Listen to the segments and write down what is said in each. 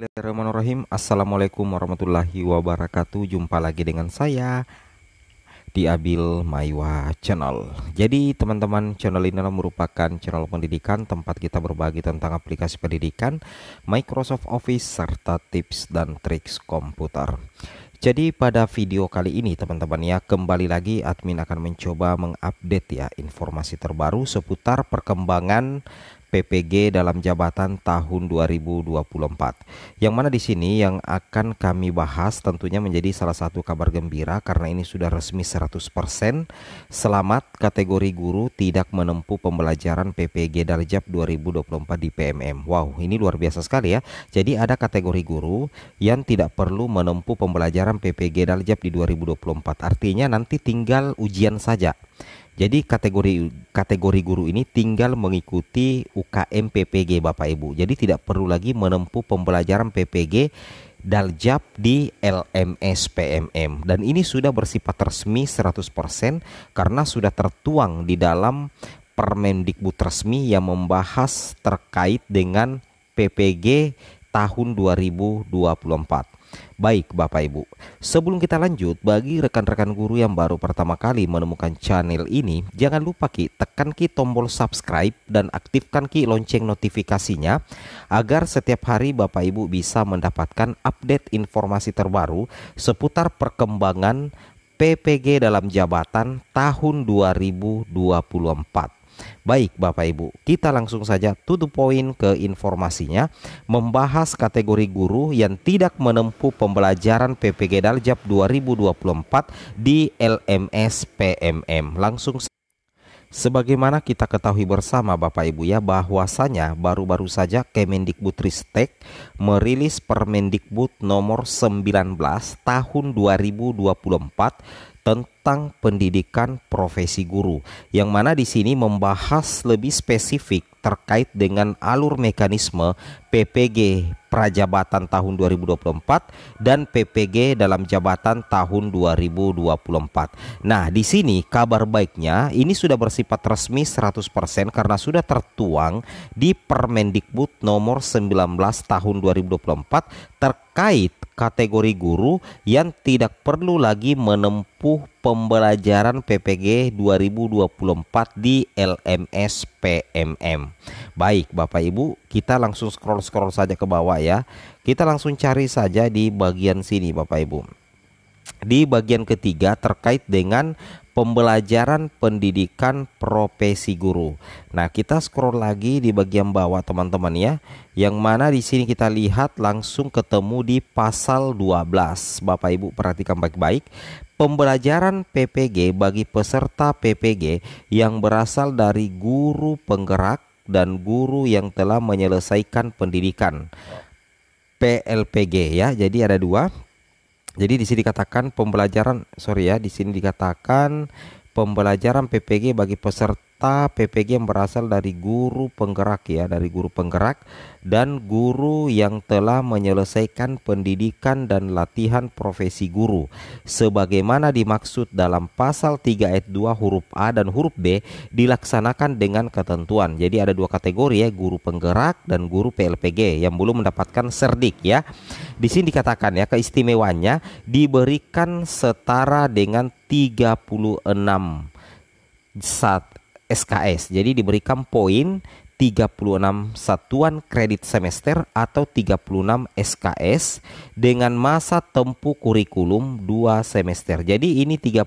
Bismillahirrahmanirrahim Assalamualaikum warahmatullahi wabarakatuh Jumpa lagi dengan saya Di Abil Maiwa Channel Jadi teman-teman channel ini merupakan channel pendidikan Tempat kita berbagi tentang aplikasi pendidikan Microsoft Office Serta tips dan triks komputer jadi pada video kali ini teman-teman ya kembali lagi admin akan mencoba mengupdate ya informasi terbaru seputar perkembangan PPG dalam jabatan tahun 2024. Yang mana di sini yang akan kami bahas tentunya menjadi salah satu kabar gembira karena ini sudah resmi 100%. Selamat kategori guru tidak menempuh pembelajaran PPG Darjab 2024 di PMM. Wow, ini luar biasa sekali ya. Jadi ada kategori guru yang tidak perlu menempuh pembelajaran PPG Darjab di 2024. Artinya nanti tinggal ujian saja. Jadi kategori kategori guru ini tinggal mengikuti UKM PPG Bapak Ibu. Jadi tidak perlu lagi menempuh pembelajaran PPG Daljab di LMS PMM dan ini sudah bersifat resmi 100% karena sudah tertuang di dalam Permendikbud resmi yang membahas terkait dengan PPG tahun 2024. Baik Bapak Ibu, sebelum kita lanjut, bagi rekan-rekan guru yang baru pertama kali menemukan channel ini, jangan lupa Ki, tekan Ki tombol subscribe dan aktifkan Ki lonceng notifikasinya agar setiap hari Bapak Ibu bisa mendapatkan update informasi terbaru seputar perkembangan PPG dalam jabatan tahun 2024. Baik Bapak Ibu, kita langsung saja tutup poin ke informasinya membahas kategori guru yang tidak menempuh pembelajaran PPG Daljab 2024 di LMS PMM. Langsung Sebagaimana kita ketahui bersama Bapak Ibu ya bahwasanya baru-baru saja Kemendikbudristek merilis Permendikbud nomor 19 tahun 2024 tentang tentang pendidikan profesi guru, yang mana di sini membahas lebih spesifik terkait dengan alur mekanisme PPG Prajabatan tahun 2024 dan PPG dalam jabatan tahun 2024. Nah, di sini kabar baiknya ini sudah bersifat resmi 100% karena sudah tertuang di Permendikbud nomor 19 tahun 2024 terkait kategori guru yang tidak perlu lagi menempuh pembelajaran PPG 2024 di LMS PMM. Baik, Bapak Ibu, kita langsung scroll-scroll saja ke bawah ya. Kita langsung cari saja di bagian sini Bapak Ibu. Di bagian ketiga terkait dengan pembelajaran pendidikan profesi guru. Nah, kita scroll lagi di bagian bawah teman-teman ya. Yang mana di sini kita lihat langsung ketemu di pasal 12. Bapak Ibu perhatikan baik-baik. Pembelajaran PPG bagi peserta PPG yang berasal dari guru penggerak dan guru yang telah menyelesaikan pendidikan PLPG ya. Jadi ada dua. Jadi di sini dikatakan pembelajaran sorry ya, di sini dikatakan pembelajaran PPG bagi peserta peserta PPG yang berasal dari guru penggerak ya, dari guru penggerak dan guru yang telah menyelesaikan pendidikan dan latihan profesi guru sebagaimana dimaksud dalam pasal 3 ayat 2 huruf A dan huruf B dilaksanakan dengan ketentuan. Jadi ada dua kategori ya, guru penggerak dan guru PLPG yang belum mendapatkan serdik ya. Di sini dikatakan ya keistimewaannya diberikan setara dengan 36 saat SKS. Jadi diberikan poin 36 satuan kredit semester atau 36 SKS dengan masa tempuh kurikulum 2 semester. Jadi ini 36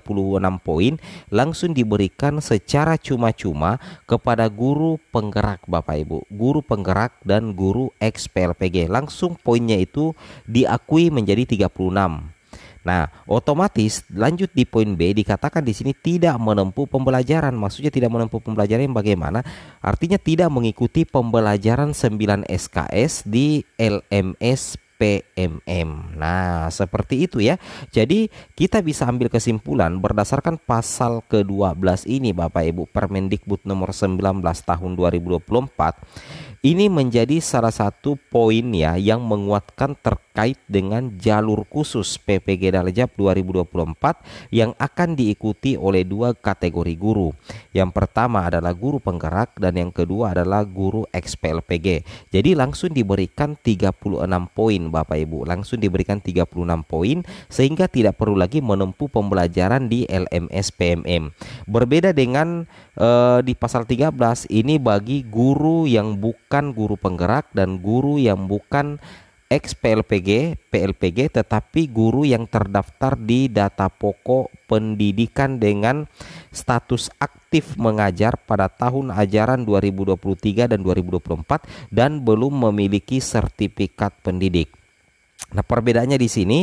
poin langsung diberikan secara cuma-cuma kepada guru penggerak Bapak Ibu, guru penggerak dan guru XPLPG. Langsung poinnya itu diakui menjadi 36 Nah, otomatis lanjut di poin B dikatakan di sini tidak menempuh pembelajaran. Maksudnya tidak menempuh pembelajaran yang bagaimana? Artinya tidak mengikuti pembelajaran 9 SKS di LMS PMM. Nah, seperti itu ya. Jadi, kita bisa ambil kesimpulan berdasarkan pasal ke-12 ini Bapak Ibu Permendikbud nomor 19 tahun 2024. Ini menjadi salah satu poin ya yang menguatkan terkait terkait dengan jalur khusus PPG Daljab 2024 yang akan diikuti oleh dua kategori guru. Yang pertama adalah guru penggerak dan yang kedua adalah guru ex Jadi langsung diberikan 36 poin Bapak Ibu, langsung diberikan 36 poin sehingga tidak perlu lagi menempuh pembelajaran di LMS PMM. Berbeda dengan eh, di pasal 13 ini bagi guru yang bukan guru penggerak dan guru yang bukan ex PLPG, PLPG tetapi guru yang terdaftar di data pokok pendidikan dengan status aktif mengajar pada tahun ajaran 2023 dan 2024 dan belum memiliki sertifikat pendidik. Nah, perbedaannya di sini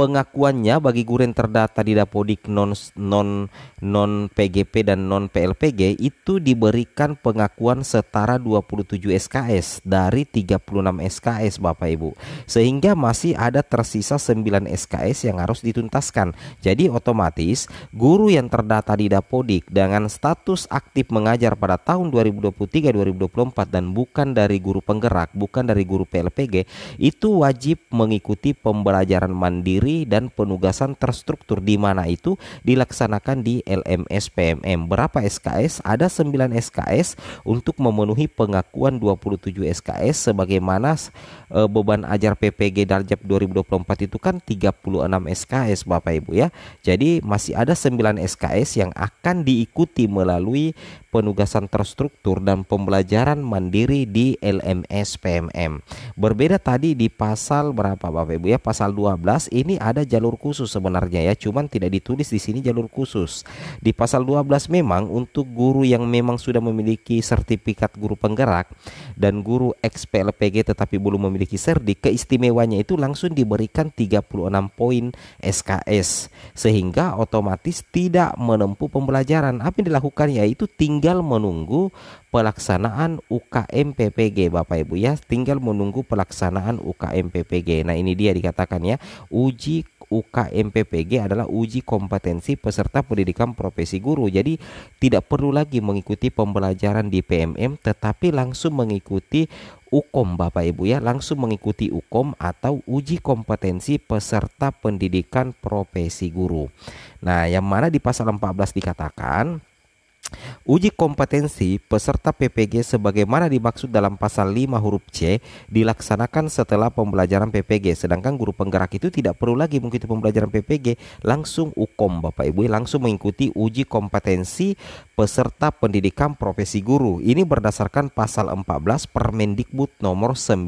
pengakuannya bagi guren terdata di Dapodik non non non PGP dan non PLPG itu diberikan pengakuan setara 27 SKS dari 36 SKS Bapak Ibu. Sehingga masih ada tersisa 9 SKS yang harus dituntaskan. Jadi otomatis guru yang terdata di Dapodik dengan status aktif mengajar pada tahun 2023-2024 dan bukan dari guru penggerak, bukan dari guru PLPG itu wajib mengikuti pembelajaran mandiri dan penugasan terstruktur di mana itu dilaksanakan di LMS PMM. Berapa SKS? Ada 9 SKS untuk memenuhi pengakuan 27 SKS sebagaimana e, beban ajar PPG Darjab 2024 itu kan 36 SKS Bapak Ibu ya. Jadi masih ada 9 SKS yang akan diikuti melalui penugasan terstruktur dan pembelajaran mandiri di LMS PMM. Berbeda tadi di pasal berapa Bapak Ibu ya? Pasal 12 ini ada jalur khusus sebenarnya ya, cuman tidak ditulis di sini jalur khusus. Di pasal 12 memang untuk guru yang memang sudah memiliki sertifikat guru penggerak dan guru XPLPG tetapi belum memiliki serdi, keistimewaannya itu langsung diberikan 36 poin SKS sehingga otomatis tidak menempuh pembelajaran. Apa yang dilakukan yaitu tinggi tinggal menunggu pelaksanaan UKM PPG Bapak Ibu ya tinggal menunggu pelaksanaan UKM PPG nah ini dia dikatakan ya uji UKM PPG adalah uji kompetensi peserta pendidikan profesi guru jadi tidak perlu lagi mengikuti pembelajaran di PMM tetapi langsung mengikuti UKOM Bapak Ibu ya langsung mengikuti UKOM atau uji kompetensi peserta pendidikan profesi guru. Nah, yang mana di pasal 14 dikatakan Uji kompetensi peserta PPG sebagaimana dimaksud dalam pasal 5 huruf C dilaksanakan setelah pembelajaran PPG sedangkan guru penggerak itu tidak perlu lagi mengikuti pembelajaran PPG langsung UKOM Bapak Ibu ya. langsung mengikuti uji kompetensi peserta pendidikan profesi guru ini berdasarkan pasal 14 Permendikbud nomor 19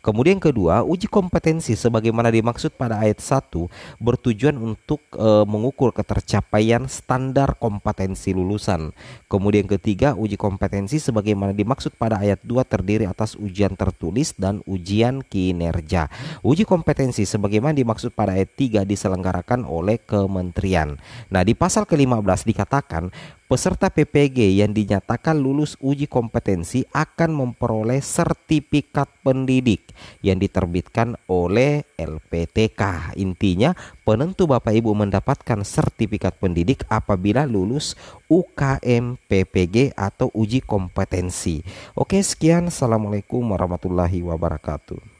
kemudian kedua uji kompetensi sebagaimana dimaksud pada ayat 1 bertujuan untuk e, mengukur ketercapaian standar kompetensi lulus kelulusan. Kemudian ketiga, uji kompetensi sebagaimana dimaksud pada ayat 2 terdiri atas ujian tertulis dan ujian kinerja. Uji kompetensi sebagaimana dimaksud pada ayat 3 diselenggarakan oleh kementerian. Nah, di pasal ke-15 dikatakan peserta PPG yang dinyatakan lulus uji kompetensi akan memperoleh sertifikat pendidik yang diterbitkan oleh LPTK. Intinya, penentu Bapak Ibu mendapatkan sertifikat pendidik apabila lulus UKM PPG atau uji kompetensi. Oke, sekian. Assalamualaikum warahmatullahi wabarakatuh.